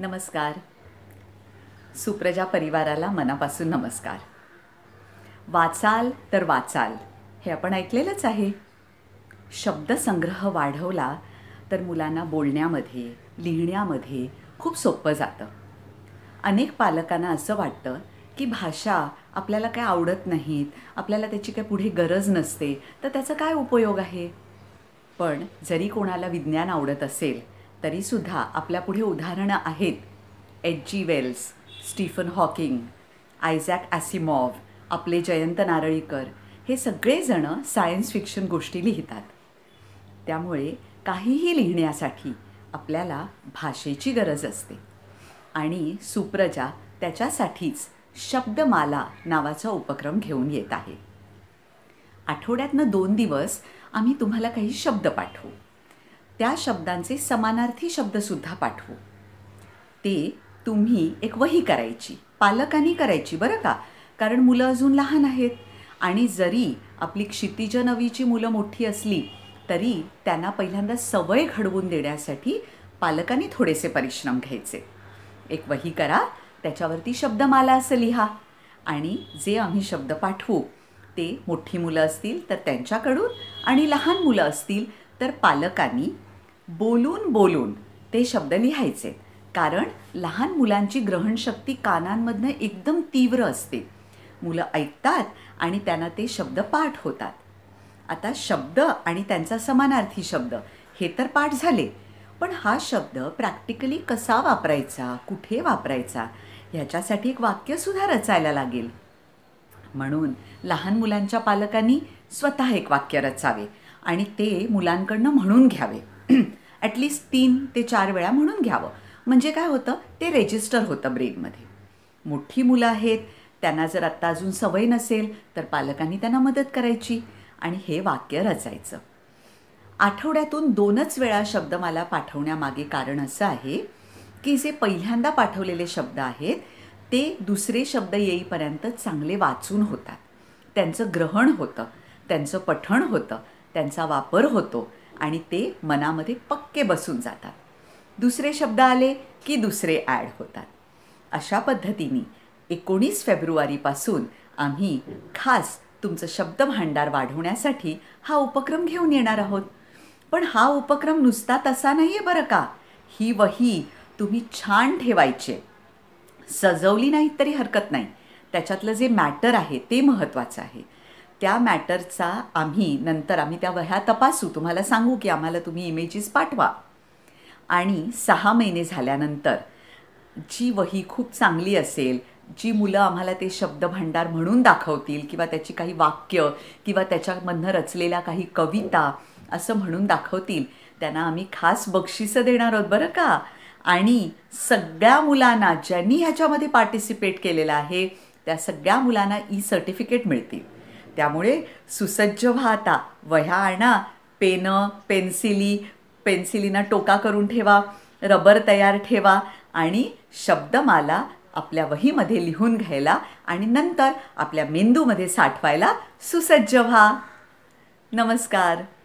नमस्कार सुप्रजा परिवाराला मनापासून नमस्कार वाचाल तर वाचाल हे आपण ऐकलेलंच आहे शब्दसंग्रह वाढवला तर मुलांना बोलण्यामध्ये लिहिण्यामध्ये खूप सोपं जातं अनेक पालकांना असं वाटतं की भाषा आपल्याला काय आवडत नाहीत आपल्याला त्याची काय पुढे गरज नसते तर त्याचा काय उपयोग आहे पण जरी कोणाला विज्ञान आवडत असेल तरीसुद्धा आपल्यापुढे उदाहरणं आहेत H G Wells Stephen Hawking Isaac Asimov आपले जयंत नारळीकर हे सगळेजणं सायन्स फिक्शन गोष्टी लिहितात त्यामुळे काहीही लिहिण्यासाठी आपल्याला भाषेची गरज असते आणि सुप्रजा त्याच्यासाठीच शब्दमाला नावाचा उपक्रम घेऊन येत आहे आठवड्यातनं दोन दिवस आम्ही तुम्हाला काही शब्द पाठवू त्या शब्दांचे समानार्थी शब्दसुद्धा पाठवू ते तुम्ही एक वही करायची पालकांनी करायची बरं का कारण मुलं अजून लहान आहेत आणि जरी आपली क्षितिज नवीची मुलं मोठी असली तरी त्यांना पहिल्यांदा सवय घडवून देण्यासाठी पालकांनी थोडेसे परिश्रम घ्यायचे एक वही करा त्याच्यावरती शब्दमाला असं लिहा आणि जे आम्ही शब्द पाठवू ते मोठी मुलं असतील तर त्यांच्याकडून आणि लहान मुलं असतील तर पालकांनी बोलून बोलून ते शब्द लिहायचे कारण लहान मुलांची ग्रहणशक्ती कानांमधनं एकदम तीव्र असते मुलं ऐकतात आणि त्यांना ते शब्द पाठ होतात आता शब्द आणि त्यांचा समानार्थी शब्द हे तर पाठ झाले पण हा शब्द प्रॅक्टिकली कसा वापरायचा कुठे वापरायचा ह्याच्यासाठी एक वाक्यसुद्धा रचायला लागेल म्हणून लहान मुलांच्या पालकांनी स्वतः एक वाक्य रचावे आणि ते मुलांकडनं म्हणून घ्यावे ॲटलिस्ट तीन ते चार वेळा म्हणून घ्यावं म्हणजे काय होतं ते रेजिस्टर होतं ब्रेनमध्ये मोठी मुलं आहेत त्यांना जर आत्ता अजून सवय नसेल तर पालकांनी त्यांना मदत करायची आणि हे वाक्य रचायचं आठवड्यातून दोनच वेळा शब्द मला पाठवण्यामागे कारण असं आहे की जे पहिल्यांदा पाठवलेले शब्द आहेत ते दुसरे शब्द येईपर्यंत चांगले वाचून होतात त्यांचं ग्रहण होतं त्यांचं पठण होतं त्यांचा वापर होतो आणि ते मनामध्ये पक्के बसून जातात दुसरे शब्द आले की दुसरे ॲड होतात अशा पद्धतीने एकोणीस फेब्रुवारीपासून आम्ही खास तुमचं शब्द भांडार वाढवण्यासाठी हा उपक्रम घेऊन येणार आहोत पण हा उपक्रम नुसता तसा नाही आहे बरं का ही वही तुम्ही छान ठेवायचे सजवली नाहीत तरी हरकत नाही त्याच्यातलं जे मॅटर आहे ते महत्त्वाचं आहे त्या मॅटरचा आम्ही नंतर आम्ही त्या वह्या तपासू तुम्हाला सांगू की आम्हाला तुम्ही इमेजेस पाठवा आणि सहा महिने झाल्यानंतर जी वही खूप चांगली असेल जी मुलं आम्हाला ते शब्द भांडार म्हणून दाखवतील किंवा त्याची काही वाक्य किंवा त्याच्यामधनं रचलेल्या काही कविता असं म्हणून दाखवतील त्यांना आम्ही खास बक्षिसं देणार आहोत बरं का आणि सगळ्या मुलांना ज्यांनी ह्याच्यामध्ये पार्टिसिपेट केलेलं आहे त्या सगळ्या मुलांना ई सर्टिफिकेट मिळतील त्यामुळे सुसज्ज आता वह्या आणा पेनं पेन्सिली पेन्सिलीनं टोका करून ठेवा रबर तयार ठेवा आणि शब्दमाला आपल्या वहीमध्ये लिहून घ्यायला आणि नंतर आपल्या मेंदूमध्ये साठवायला सुसज्ज व्हा नमस्कार